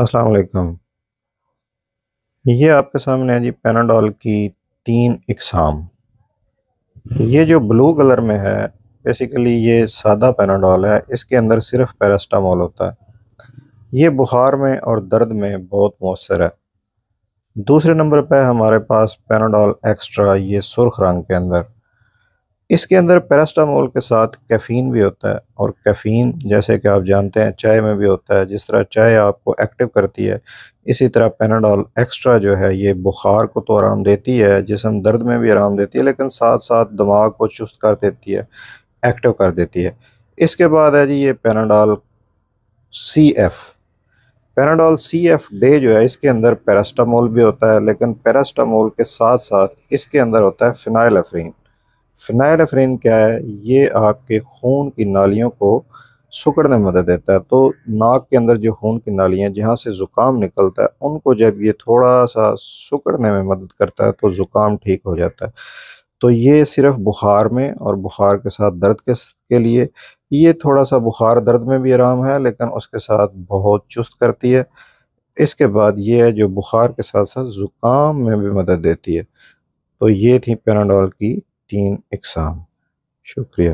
السلام علیکم یہ آپ کے سامنے ہے جی پیناڈول کی تین اقسام یہ جو بلو کلر میں ہے بیسیکلی یہ سادہ پیناڈال ہے اس کے اندر صرف پیراسٹامول ہوتا ہے یہ بخار میں اور درد میں بہت مؤثر ہے دوسرے نمبر پہ ہمارے پاس پیناڈول ایکسٹرا یہ سرخ رنگ کے اندر اس کے اندر پیراسٹامول کے ساتھ کیفین بھی ہوتا ہے اور کیفین جیسے کہ آپ جانتے ہیں چائے میں بھی ہوتا ہے جس طرح چائے آپ کو ایکٹیو کرتی ہے اسی طرح پیناڈول ایکسٹرا جو ہے یہ بخار کو تو آرام دیتی ہے جسم درد میں بھی آرام دیتی ہے لیکن ساتھ ساتھ دماغ کو چست کر دیتی ہے ایکٹیو کر دیتی ہے اس کے بعد ہے جی یہ Panadol C F Panadol C F day جو ہے اس کے اندر پیراسٹامول بھی ہوتا ہے لیکن پیراسٹامول کے ساتھ ساتھ اس کے اندر ہوتا ہے فنائل افرین فنائل افرین کیا ہے یہ آپ کے خون کی نالیوں کو سکڑنے میں مدد دیتا ہے تو ناک کے اندر جو خون کی نالیاں جہاں سے زکام نکلتا ہے ان کو جب یہ تھوڑا سا سکڑنے میں مدد کرتا ہے تو زکام ٹھیک ہو جاتا ہے تو یہ صرف بخار میں اور بخار کے ساتھ درد کے لیے یہ تھوڑا سا بخار درد میں بھی آرام ہے لیکن اس کے ساتھ بہت چست کرتی ہے اس کے بعد یہ ہے جو بخار کے ساتھ ساتھ زکام میں بھی مدد دیتی ہے تو یہ تھی پیناڈول کی تین اقسام شکریہ